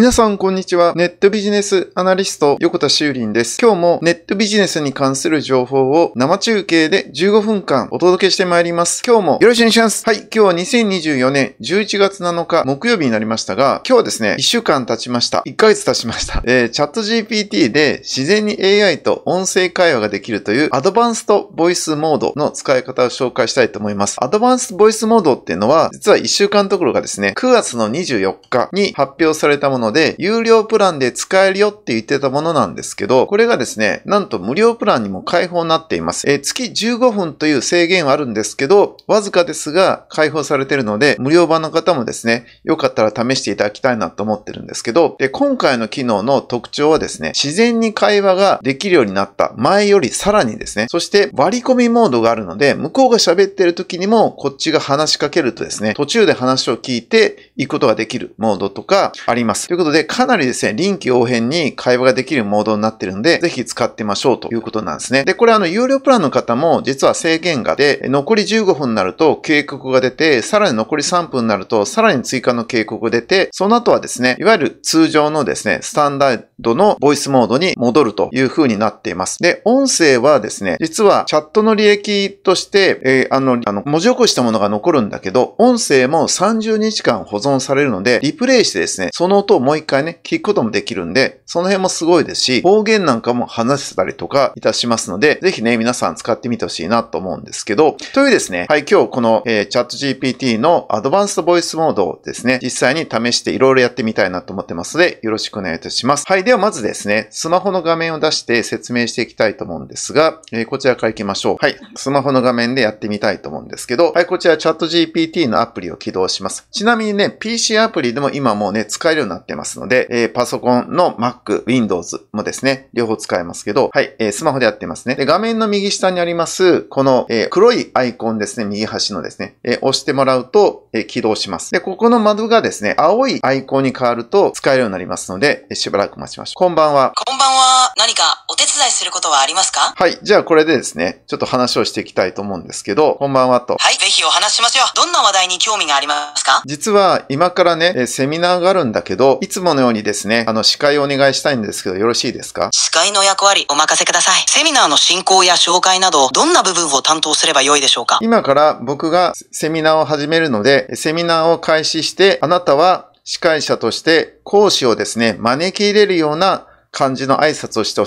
皆さんこんにちは。ネットビジネスアナリスト横田修林です。今日もネットビジネスに関する情報を生中継で15分間お届けしてまいります。今日もよろしくお願いします。はい、今日は2024年11月7日木曜日になりましたが、今日はですね、1週間経ちました。1ヶ月経ちました。えー、チャット GPT で自然に AI と音声会話ができるというアドバンストボイスモードの使い方を紹介したいと思います。アドバンストボイスモードっていうのは、実は1週間どころがですね、9月の24日に発表されたものので、有料プランで使えるよって言ってたものなんですけど、これがですね、なんと無料プランにも開放になっています。えー、月15分という制限はあるんですけど、わずかですが開放されてるので、無料版の方もですね、よかったら試していただきたいなと思ってるんですけど、で、今回の機能の特徴はですね、自然に会話ができるようになった前よりさらにですね、そして割り込みモードがあるので、向こうが喋ってる時にもこっちが話しかけるとですね、途中で話を聞いていくことができるモードとかあります。というということで、かなりですね、臨機応変に会話ができるモードになってるんで、ぜひ使ってましょうということなんですね。で、これあの、有料プランの方も実は制限がで、残り15分になると警告が出て、さらに残り3分になると、さらに追加の警告が出て、その後はですね、いわゆる通常のですね、スタンダードのボイスモードに戻るという風になっています。で、音声はですね、実はチャットの履歴として、えー、あの、あの、文字起こしたものが残るんだけど、音声も30日間保存されるので、リプレイしてですね、その音をもう一回ね、聞くこともできるんで、その辺もすごいですし、方言なんかも話せたりとかいたしますので、ぜひね、皆さん使ってみてほしいなと思うんですけど、というですね、はい、今日この、えー、チャット GPT のアドバンストボイスモードをですね、実際に試していろいろやってみたいなと思ってますので、よろしくお願いいたします。はい、ではまずですね、スマホの画面を出して説明していきたいと思うんですが、えー、こちらから行きましょう。はい、スマホの画面でやってみたいと思うんですけど、はい、こちらチャット GPT のアプリを起動します。ちなみにね、PC アプリでも今もうね、使えるようになってます。ますので、えー、パソコンの Mac、Windows もですね、両方使えますけど、はい、えー、スマホでやってますね。で、画面の右下にあります、この、えー、黒いアイコンですね、右端のですね、えー、押してもらうと、えー、起動します。で、ここの窓がですね、青いアイコンに変わると使えるようになりますので、えしばらく待ちましょう。こんばんは。こんばんは。何かお手伝いすることはありますかはい。じゃあこれでですね、ちょっと話をしていきたいと思うんですけど、こんばんはと。はい。ぜひお話しましょう。どんな話題に興味がありますか実は今からね、えセミナーがあるんだけど、いつものようにですね、あの、司会をお願いしたいんですけど、よろしいですか司会の役割お任せください。セミナーの進行や紹介など、どんな部分を担当すればよいでしょうか今から僕がセミナーを始めるので、セミナーを開始して、あなたは司会者として講師をですね、招き入れるような感じの挨拶をして